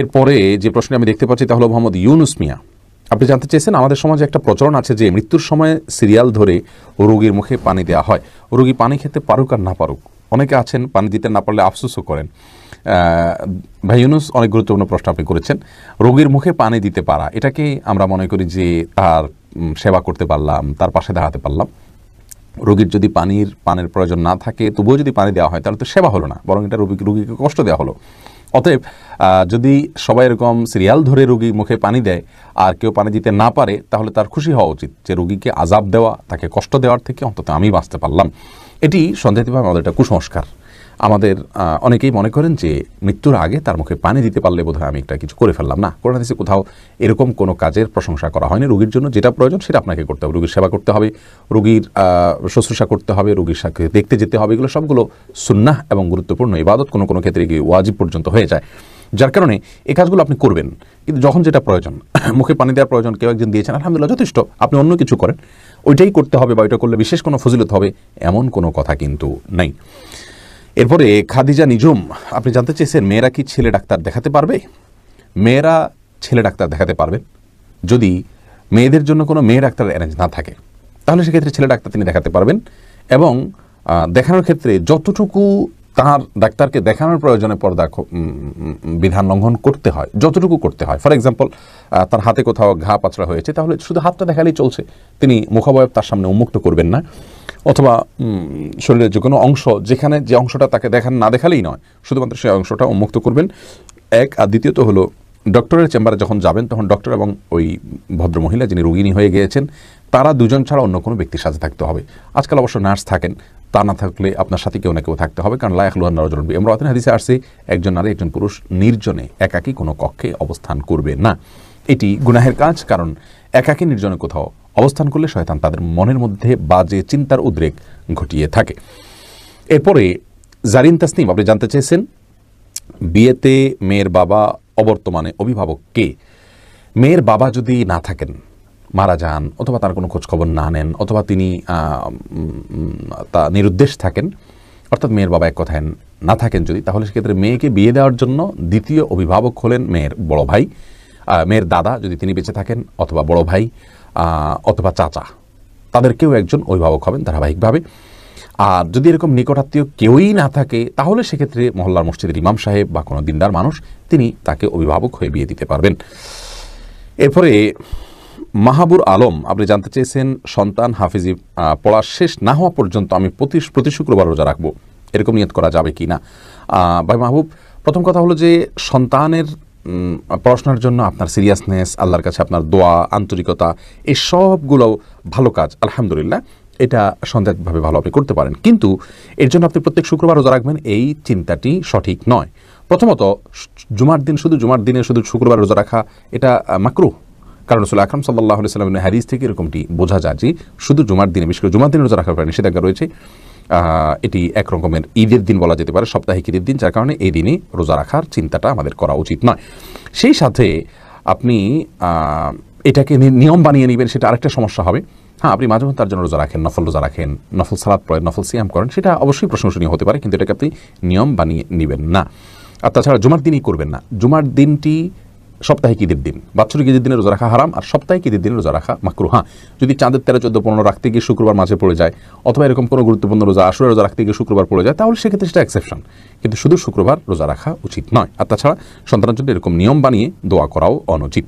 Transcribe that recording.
এরপরে যে প্রশ্নে আমি দেখতে পাচ্ছি তা হলো মোহাম্মদ ইউনুস মিয়া আপনি জানতে চেয়েছেন আমাদের সমাজে একটা প্রচলন আছে যে মৃত্যুর সময় সিরিয়াল ধরে রোগীর মুখে পানি দেওয়া হয় রোগী পানি খেতে পারুক আর না পারুক অনেকে আছেন পানি দিতে না পারলে আফসোসও করেন ভাই ইউনুস অনেক গুরুত্বপূর্ণ প্রশ্ন আপনি করেছেন রোগীর মুখে পানি দিতে পারা এটাকে আমরা মনে করি যে তার সেবা করতে পারলাম তার পাশে দাঁড়াতে পারলাম রোগীর যদি পানির পানের প্রয়োজন না থাকে তবুও যদি পানি দেওয়া হয় তাহলে তো সেবা হলো না বরং এটা রোগী রোগীকে কষ্ট দেওয়া হলো অতএব যদি সবাই এরকম সিরিয়াল ধরে রুগী মুখে পানি দেয় আর কেউ পানি দিতে না পারে তাহলে তার খুশি হওয়া উচিত যে রুগীকে আজাব দেওয়া তাকে কষ্ট দেওয়ার থেকে অন্তত আমি বাঁচতে পারলাম এটি সন্দেহভাবে আমাদের একটা কুসংস্কার আমাদের অনেকেই মনে করেন যে মৃত্যুর আগে তার মুখে পানি দিতে পারলে বোধহয় আমি একটা কিছু করে ফেললাম না কোরআন হাদিসে কোথাও এরকম কোনো কাজের প্রশংসা করা হয়নি রোগীর জন্য যেটা প্রয়োজন সেটা আপনাকে করতে হবে রুগীর সেবা করতে হবে রুগীর শুশ্রূষা করতে হবে রুগীর সাথে দেখতে যেতে হবে এগুলো সবগুলো সুন্নাহ এবং গুরুত্বপূর্ণ ইবাদত কোনো কোনো ক্ষেত্রে গিয়ে ওয়াজিব পর্যন্ত হয়ে যায় যার কারণে এই কাজগুলো আপনি করবেন কিন্তু যখন যেটা প্রয়োজন মুখে পানি দেওয়ার প্রয়োজন কেউ একজন দিয়েছেন আলহামদুলিল্লাহ যথেষ্ট আপনি অন্য কিছু করেন ওইটাই করতে হবে বা ওইটা করলে বিশেষ কোনো ফজিলত হবে এমন কোনো কথা কিন্তু নেই এরপরে খাদিজা নিজুম আপনি জানতে চেয়েছেন মেয়েরা কি ছেলে ডাক্তার দেখাতে পারবে মেয়েরা ছেলে ডাক্তার দেখাতে পারবেন যদি মেয়েদের জন্য কোনো মেয়ে ডাক্তার অ্যারেঞ্জ না থাকে তাহলে সেক্ষেত্রে ছেলে ডাক্তার তিনি দেখাতে পারবেন এবং দেখানোর ক্ষেত্রে যতটুকু তাহার ডাক্তারকে দেখানোর প্রয়োজনে পর্দা বিধান লঙ্ঘন করতে হয় যতটুকু করতে হয় ফর এক্সাম্পল তার হাতে কোথাও ঘা পাচড়া হয়েছে তাহলে শুধু হাতটা দেখালেই চলছে তিনি মুখাবয়ব তার সামনে উন্মুক্ত করবেন না অথবা শরীরের যে কোনো অংশ যেখানে যে অংশটা তাকে দেখান না দেখালেই নয় শুধুমাত্র সেই অংশটা উন্মুক্ত করবেন এক আর দ্বিতীয়ত হলো ডক্টরের চেম্বারে যখন যাবেন তখন ডক্টর এবং ওই ভদ্রমহিলা যিনি রোগিনী হয়ে গিয়েছেন তারা দুজন ছাড়া অন্য কোনো ব্যক্তির সাথে থাকতে হবে আজকাল অবশ্য নার্স থাকেন তা না থাকলে আপনার সাথে কেউ না কেউ থাকতে হবে কারণ লায়াক লোহান নরজন এমরাতেন হাদিসে আসছে একজন নারী একজন পুরুষ নির্জনে একাকী কোনো কক্ষে অবস্থান করবে না এটি গুনাহের কাজ কারণ একাকী নির্জনে কোথাও অবস্থান করলে শয়তান তাদের মনের মধ্যে বাজে চিন্তার উদ্রেক ঘটিয়ে থাকে এরপরে জারিন তাসনিম আপনি জানতে চেয়েছেন বিয়েতে মেয়ের বাবা অবর্তমানে অভিভাবক কে মেয়ের বাবা যদি না থাকেন মারা যান অথবা তার কোনো খোঁজখবর না নেন অথবা তিনি তা নিরুদ্দেশ থাকেন অর্থাৎ মেয়ের বাবা এক কথায় না থাকেন যদি তাহলে সেক্ষেত্রে মেয়েকে বিয়ে দেওয়ার জন্য দ্বিতীয় অভিভাবক হলেন মেয়ের বড় ভাই মেয়ের দাদা যদি তিনি বেঁচে থাকেন অথবা বড় ভাই অথবা চাচা তাদেরকেও একজন অভিভাবক হবেন ধারাবাহিকভাবে আর যদি এরকম নিকটাত্মীয় কেউই না থাকে তাহলে সেক্ষেত্রে মহল্লার মসজিদের ইমাম সাহেব বা কোনো দিনদার মানুষ তিনি তাকে অভিভাবক হয়ে বিয়ে দিতে পারবেন এরপরে মাহাবুর আলম আপনি জানতে চেয়েছেন সন্তান হাফিজি পড়া শেষ না হওয়া পর্যন্ত আমি প্রতি প্রতি শুক্রবার রোজা রাখবো এরকম নিয়ত করা যাবে কি না ভাই মাহবুব প্রথম কথা হলো যে সন্তানের পড়াশোনার জন্য আপনার সিরিয়াসনেস আল্লাহর কাছে আপনার দোয়া আন্তরিকতা এই সবগুলো ভালো কাজ আলহামদুলিল্লাহ এটা সন্দেহভাবে ভালো আপনি করতে পারেন কিন্তু এর জন্য আপনি প্রত্যেক শুক্রবার রোজা রাখবেন এই চিন্তাটি সঠিক নয় প্রথমত জুমার দিন শুধু জুমার দিনে শুধু শুক্রবার রোজা রাখা এটা মাকরু কারণ রসুল আকরম সাল্লাহ সাল্লামের হ্যারিস থেকে এরকমটি বোঝা যায় যে শুধু জুমার দিনে বিশেষ করে জুমার দিনে রোজা রাখার কারণে নিষেধাজ্ঞা রয়েছে এটি এক রকমের ঈদের দিন বলা যেতে পারে সপ্তাহিক ঈদের দিন যার কারণে এই দিনে রোজা রাখার চিন্তাটা আমাদের করা উচিত নয় সেই সাথে আপনি এটাকে নিয়ম বানিয়ে নেবেন সেটা আরেকটা সমস্যা হবে হ্যাঁ আপনি মাঝে মধ্যে তার জন্য রোজা রাখেন নফল রোজা রাখেন নফল সালাদ পড়েন নফল সিয়াম করেন সেটা অবশ্যই প্রশংসনীয় হতে পারে কিন্তু এটাকে আপনি নিয়ম বানিয়ে নেবেন না আর তাছাড়া জুমার দিনই করবেন না জুমার দিনটি সপ্তাহিক ঈদের দিন বাৎসরিক ঈদের দিনে রোজা রাখা হারাম আর সপ্তাহে ঈদের দিনে রোজা রাখা মাকরু হ্যাঁ যদি চাঁদের তেরো চোদ্দ পনেরো রাখতে গিয়ে শুক্রবার মাঝে পড়ে যায় অথবা এরকম কোনো গুরুত্বপূর্ণ রোজা আসলে রোজা রাখতে গিয়ে শুক্রবার পড়ে যায় তাহলে সেক্ষেত্রে সেটা এক্সেপশন কিন্তু শুধু শুক্রবার রোজা রাখা উচিত নয় আর তাছাড়া সন্তানের জন্য এরকম নিয়ম বানিয়ে দোয়া করাও অনুচিত